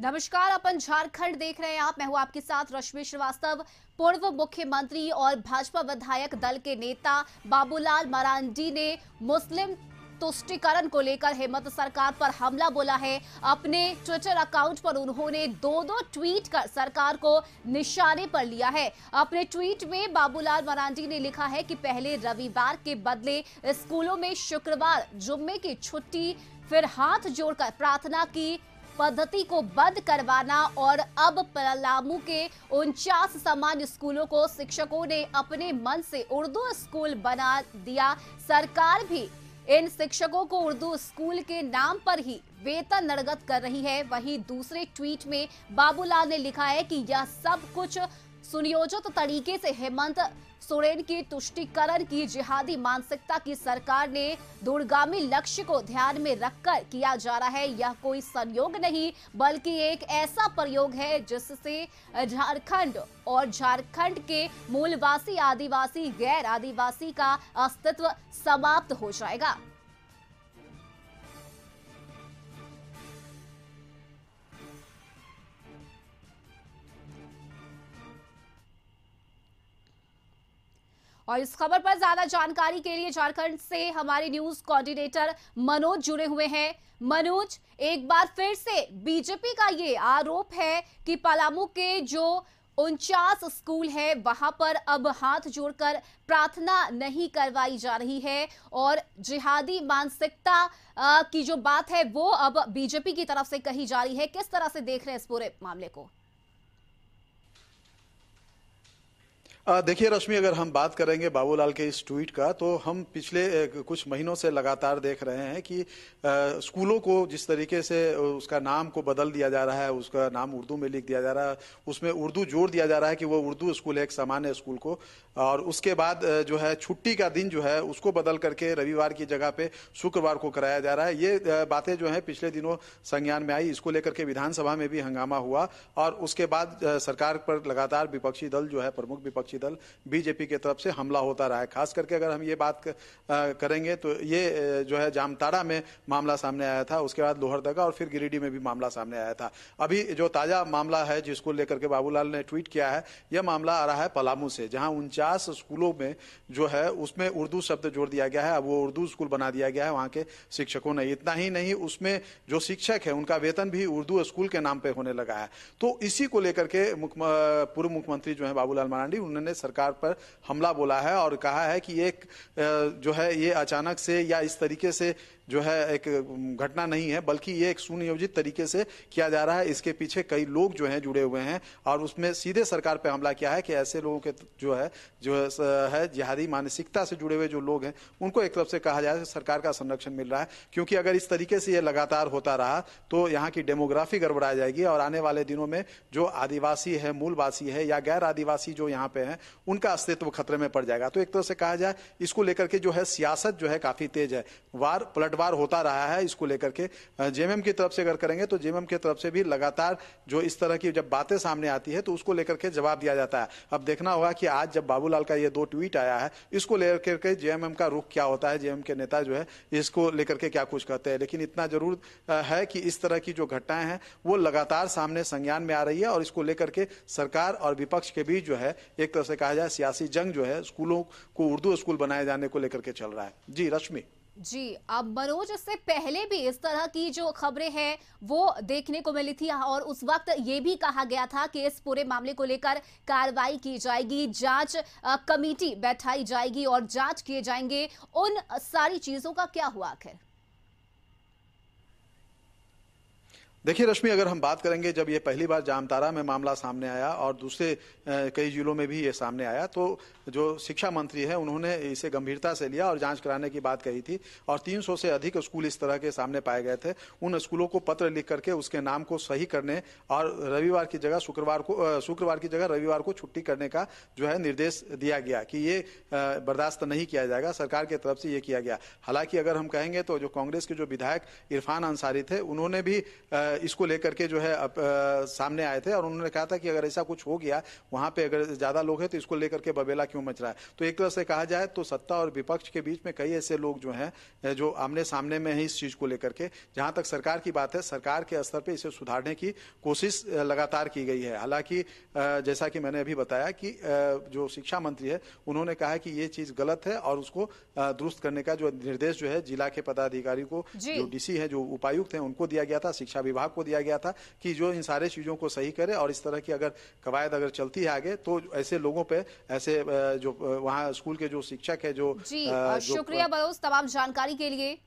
नमस्कार अपन झारखंड देख रहे हैं आप मैं हूं आपके साथ रश्मि श्रीवास्तव पूर्व मुख्यमंत्री और भाजपा विधायक दल के नेता बाबूलाल मरांडी ने मुस्लिम तुष्टिकरण को लेकर हेमंत सरकार पर हमला बोला है अपने ट्विटर अकाउंट पर उन्होंने दो दो ट्वीट कर सरकार को निशाने पर लिया है अपने ट्वीट में बाबूलाल मरांडी ने लिखा है कि पहले रविवार के बदले स्कूलों में शुक्रवार जुम्मे की छुट्टी फिर हाथ जोड़कर प्रार्थना की पद्धति को बंद करवाना और अब पलामू के उनचास सामान्य स्कूलों को शिक्षकों ने अपने मन से उर्दू स्कूल बना दिया सरकार भी इन शिक्षकों को उर्दू स्कूल के नाम पर ही वेतन निर्गत कर रही है वहीं दूसरे ट्वीट में बाबूलाल ने लिखा है कि यह सब कुछ सुनियोजित तरीके से हेमंत सोरेन की तुष्टिकरण की जिहादी मानसिकता की सरकार ने दूरगामी लक्ष्य को ध्यान में रखकर किया जा रहा है यह कोई संयोग नहीं बल्कि एक ऐसा प्रयोग है जिससे झारखंड और झारखंड के मूलवासी आदिवासी गैर आदिवासी का अस्तित्व समाप्त हो जाएगा और इस खबर पर ज्यादा जानकारी के लिए झारखंड से हमारे न्यूज कोऑर्डिनेटर मनोज जुड़े हुए हैं मनोज एक बार फिर से बीजेपी का ये आरोप है कि पलामू के जो उनचास स्कूल है वहां पर अब हाथ जोड़कर प्रार्थना नहीं करवाई जा रही है और जिहादी मानसिकता की जो बात है वो अब बीजेपी की तरफ से कही जा रही है किस तरह से देख रहे हैं इस पूरे मामले को देखिए रश्मि अगर हम बात करेंगे बाबूलाल के इस ट्वीट का तो हम पिछले कुछ महीनों से लगातार देख रहे हैं कि स्कूलों को जिस तरीके से उसका नाम को बदल दिया जा रहा है उसका नाम उर्दू में लिख दिया जा रहा है उसमें उर्दू जोड़ दिया जा रहा है कि वो उर्दू स्कूल है एक सामान्य स्कूल को और उसके बाद जो है छुट्टी का दिन जो है उसको बदल करके रविवार की जगह पर शुक्रवार को कराया जा रहा है ये बातें जो है पिछले दिनों संज्ञान में आई इसको लेकर के विधानसभा में भी हंगामा हुआ और उसके बाद सरकार पर लगातार विपक्षी दल जो है प्रमुख विपक्षी विपक्षी दल बीजेपी के तरफ से हमला होता रहा है खास करके अगर हम ये बात करेंगे तो ये जो है जामताड़ा में मामला सामने आया था उसके बाद लोहरदगा और फिर गिरिडीह में भी मामला सामने आया था अभी जो ताज़ा मामला है जिसको लेकर के बाबूलाल ने ट्वीट किया है यह मामला आ रहा है पलामू से जहां उनचास स्कूलों में जो है उसमें उर्दू शब्द जोड़ दिया गया है अब वो उर्दू स्कूल बना दिया गया है वहां के शिक्षकों ने इतना ही नहीं उसमें जो शिक्षक है उनका वेतन भी उर्दू स्कूल के नाम पर होने लगा है तो इसी को लेकर के पूर्व मुख्यमंत्री जो है बाबूलाल मरांडी उन्होंने ने सरकार पर हमला बोला है और कहा है कि एक जो है ये अचानक से या इस तरीके से जो है एक घटना नहीं है बल्कि ये एक सुनियोजित तरीके से किया जा रहा है इसके पीछे कई लोग जो हैं जुड़े हुए हैं और उसमें सीधे सरकार पर हमला किया है कि ऐसे लोगों के जो है जो है जिहादी मानसिकता से जुड़े हुए जो लोग हैं उनको एक तरफ से कहा जाए सरकार का संरक्षण मिल रहा है क्योंकि अगर इस तरीके से ये लगातार होता रहा तो यहाँ की डेमोग्राफी गड़बड़ा जाएगी और आने वाले दिनों में जो आदिवासी है मूलवासी है या गैर आदिवासी जो यहाँ पे है हैं उनका अस्तित्व खतरे में पड़ जाएगा तो एक तरह से कहा जाए इसको लेकर के जो है सियासत जो है काफी तेज है वार पलटवार होता रहा है इसको लेकर के जेएमएम की तरफ से अगर करेंगे तो जेएमएम की तरफ से भी लगातार जो इस तरह की जब बातें सामने आती है तो उसको लेकर के जवाब दिया जाता है अब देखना होगा कि आज जब बाबूलाल का ये दो ट्वीट आया है इसको लेकर के जेएमएम का रुख क्या होता है जेएमएम के नेता जो है इसको लेकर के क्या कुछ कहते हैं लेकिन इतना जरूर है कि इस तरह की जो घटनाएं हैं वो लगातार सामने संज्ञान में आ रही है और इसको लेकर के सरकार और विपक्ष के बीच जो है एक तरह से कहा जाए सियासी जंग जो है स्कूलों को उर्दू स्कूल बनाए जाने को लेकर के चल रहा है जी रश्मि जी अब मनोज इससे पहले भी इस तरह की जो खबरें हैं वो देखने को मिली थी और उस वक्त ये भी कहा गया था कि इस पूरे मामले को लेकर कार्रवाई की जाएगी जांच कमेटी बैठाई जाएगी और जांच किए जाएंगे उन सारी चीजों का क्या हुआ आखिर देखिए रश्मि अगर हम बात करेंगे जब ये पहली बार जामतारा में मामला सामने आया और दूसरे कई जिलों में भी ये सामने आया तो जो शिक्षा मंत्री हैं उन्होंने इसे गंभीरता से लिया और जांच कराने की बात कही थी और 300 से अधिक स्कूल इस तरह के सामने पाए गए थे उन स्कूलों को पत्र लिख करके उसके नाम को सही करने और रविवार की जगह शुक्रवार को शुक्रवार की जगह रविवार को छुट्टी करने का जो है निर्देश दिया गया कि ये बर्दाश्त नहीं किया जाएगा सरकार की तरफ से ये किया गया हालांकि अगर हम कहेंगे तो जो कांग्रेस के जो विधायक इरफान अंसारी थे उन्होंने भी इसको लेकर के जो है अप, सामने आए थे और उन्होंने कहा था कि अगर ऐसा कुछ हो गया वहां पे अगर ज्यादा लोग हैं तो इसको लेकर के बबेला क्यों मच रहा है तो एक तरह से कहा जाए तो सत्ता और विपक्ष के बीच में कई ऐसे लोग जो हैं जो आमने सामने में है इस चीज को लेकर के जहां तक सरकार की बात है सरकार के स्तर पर इसे सुधारने की कोशिश लगातार की गई है हालांकि जैसा कि मैंने अभी बताया कि जो शिक्षा मंत्री है उन्होंने कहा कि ये चीज गलत है और उसको दुरुस्त करने का जो निर्देश जो है जिला के पदाधिकारी को जो डीसी है जो उपायुक्त है उनको दिया गया था शिक्षा विभाग विभाग को दिया गया था कि जो इन सारे चीज़ों को सही करे और इस तरह की अगर कवायद अगर चलती है आगे तो ऐसे लोगों पे ऐसे जो वहाँ स्कूल के जो शिक्षक है जो, जी, जो शुक्रिया बरोज तमाम जानकारी के लिए